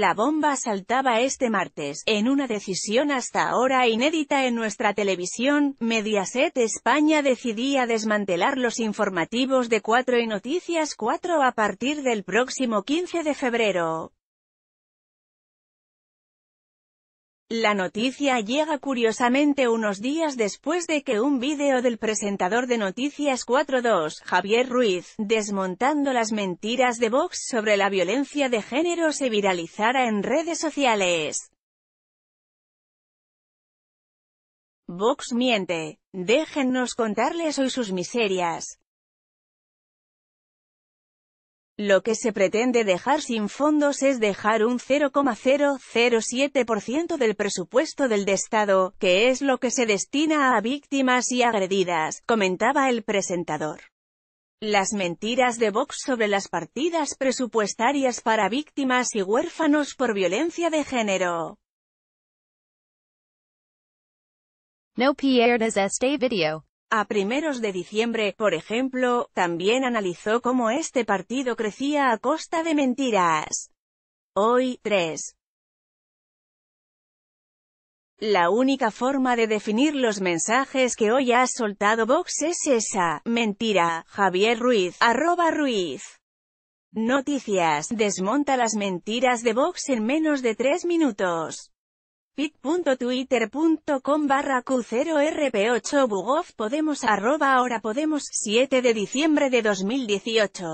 La bomba saltaba este martes, en una decisión hasta ahora inédita en nuestra televisión, Mediaset España decidía desmantelar los informativos de 4 y Noticias 4 a partir del próximo 15 de febrero. La noticia llega curiosamente unos días después de que un vídeo del presentador de Noticias 4.2, Javier Ruiz, desmontando las mentiras de Vox sobre la violencia de género se viralizara en redes sociales. Vox miente. Déjennos contarles hoy sus miserias. Lo que se pretende dejar sin fondos es dejar un 0,007% del presupuesto del Estado, que es lo que se destina a víctimas y agredidas, comentaba el presentador. Las mentiras de Vox sobre las partidas presupuestarias para víctimas y huérfanos por violencia de género. No pierdas este video. A primeros de diciembre, por ejemplo, también analizó cómo este partido crecía a costa de mentiras. Hoy, 3. La única forma de definir los mensajes que hoy ha soltado Vox es esa, mentira, Javier Ruiz, arroba Ruiz. Noticias, desmonta las mentiras de Vox en menos de tres minutos www.twitter.com barra Q0RP8 Bugov Podemos arroba ahora Podemos 7 de diciembre de 2018